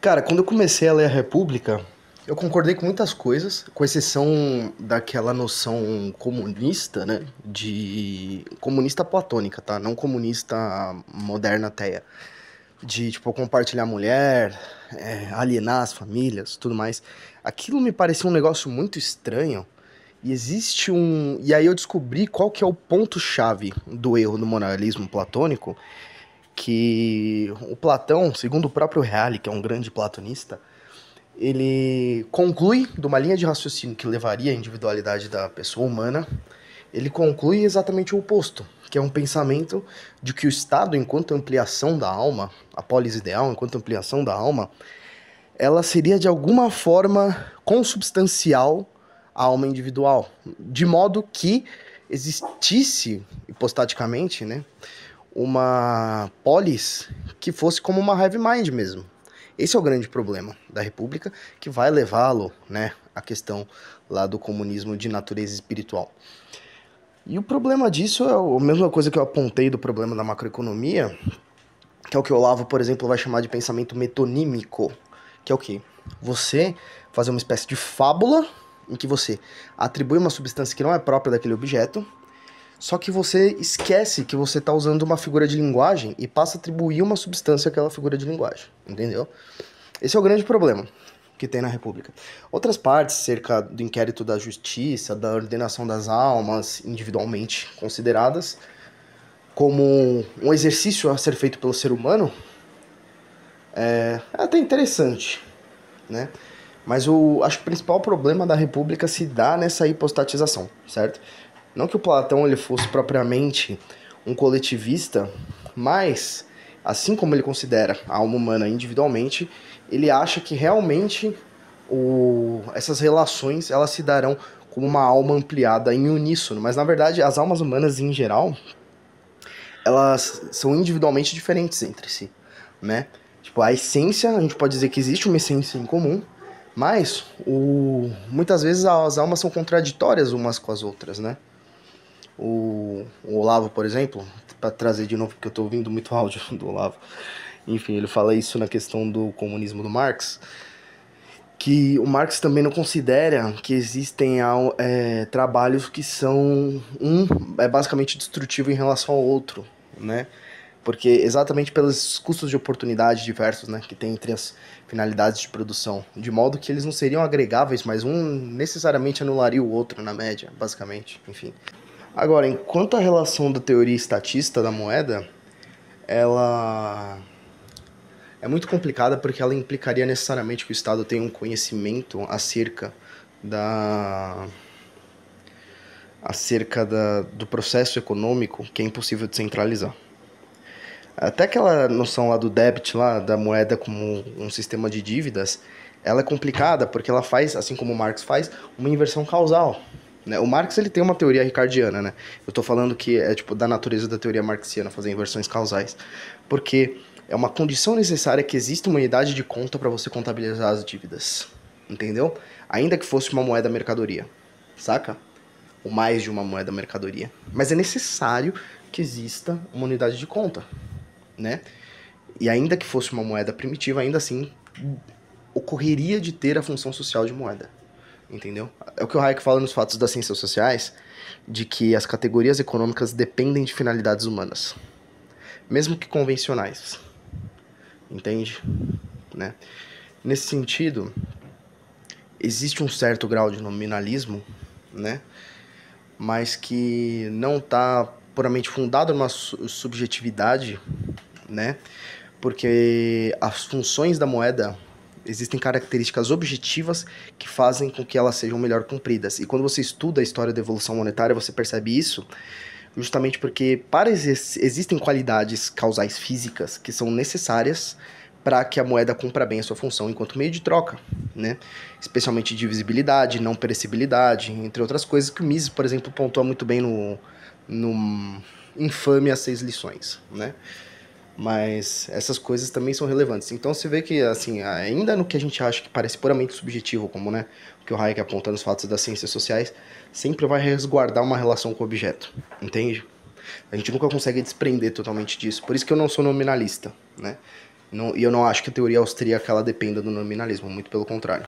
Cara, quando eu comecei a ler a República, eu concordei com muitas coisas, com exceção daquela noção comunista, né? De comunista platônica, tá? Não comunista moderna até. De, tipo, compartilhar mulher, é, alienar as famílias, tudo mais. Aquilo me parecia um negócio muito estranho. E existe um... E aí eu descobri qual que é o ponto-chave do erro do moralismo platônico, que o Platão, segundo o próprio Reale, que é um grande platonista, ele conclui de uma linha de raciocínio que levaria à individualidade da pessoa humana, ele conclui exatamente o oposto, que é um pensamento de que o Estado, enquanto ampliação da alma, a polis ideal, enquanto ampliação da alma, ela seria de alguma forma consubstancial à alma individual, de modo que existisse, hipostaticamente, né, uma polis que fosse como uma hive mind mesmo. Esse é o grande problema da República, que vai levá-lo né, à questão lá do comunismo de natureza espiritual. E o problema disso é a mesma coisa que eu apontei do problema da macroeconomia, que é o que o Olavo, por exemplo, vai chamar de pensamento metonímico, que é o quê? Você fazer uma espécie de fábula em que você atribui uma substância que não é própria daquele objeto só que você esquece que você está usando uma figura de linguagem e passa a atribuir uma substância àquela figura de linguagem, entendeu? Esse é o grande problema que tem na República. Outras partes, cerca do inquérito da justiça, da ordenação das almas individualmente consideradas como um exercício a ser feito pelo ser humano, é, é até interessante, né? Mas o, acho que o principal problema da República se dá nessa hipostatização, certo? Não que o Platão ele fosse propriamente um coletivista, mas assim como ele considera a alma humana individualmente, ele acha que realmente o, essas relações elas se darão como uma alma ampliada em uníssono, mas na verdade as almas humanas em geral elas são individualmente diferentes entre si, né? Tipo, a essência, a gente pode dizer que existe uma essência em comum, mas o, muitas vezes as almas são contraditórias umas com as outras, né? o, o Olavo, por exemplo, para trazer de novo, porque eu estou ouvindo muito áudio do Olavo. Enfim, ele fala isso na questão do comunismo do Marx, que o Marx também não considera que existem é, é, trabalhos que são um é basicamente destrutivo em relação ao outro, né? Porque exatamente pelos custos de oportunidade diversos, né, que tem entre as finalidades de produção, de modo que eles não seriam agregáveis, mas um necessariamente anularia o outro na média, basicamente, enfim. Agora, enquanto a relação da teoria estatista da moeda, ela é muito complicada porque ela implicaria necessariamente que o Estado tenha um conhecimento acerca da acerca da, do processo econômico que é impossível descentralizar. Até aquela noção lá do débito lá da moeda como um sistema de dívidas, ela é complicada porque ela faz, assim como Marx faz, uma inversão causal. Né? O Marx ele tem uma teoria ricardiana, né? Eu estou falando que é tipo da natureza da teoria marxiana fazer inversões causais, porque é uma condição necessária que exista uma unidade de conta para você contabilizar as dívidas, entendeu? Ainda que fosse uma moeda mercadoria, saca? Ou mais de uma moeda mercadoria, mas é necessário que exista uma unidade de conta, né? E ainda que fosse uma moeda primitiva, ainda assim ocorreria de ter a função social de moeda entendeu? É o que o Hayek fala nos fatos das ciências sociais, de que as categorias econômicas dependem de finalidades humanas, mesmo que convencionais, entende? Né? Nesse sentido, existe um certo grau de nominalismo, né? Mas que não está puramente fundado numa subjetividade, né? Porque as funções da moeda existem características objetivas que fazem com que elas sejam melhor cumpridas. E quando você estuda a história da evolução monetária, você percebe isso justamente porque para existem qualidades causais físicas que são necessárias para que a moeda cumpra bem a sua função enquanto meio de troca, né? Especialmente divisibilidade, não perecibilidade, entre outras coisas que o Mises, por exemplo, pontua muito bem no, no infame As Seis Lições, né? mas essas coisas também são relevantes. Então você vê que, assim, ainda no que a gente acha que parece puramente subjetivo, como né, o que o Hayek aponta nos fatos das ciências sociais, sempre vai resguardar uma relação com o objeto, entende? A gente nunca consegue desprender totalmente disso. Por isso que eu não sou nominalista, né? Não, e eu não acho que a teoria austríaca ela dependa do nominalismo, muito pelo contrário.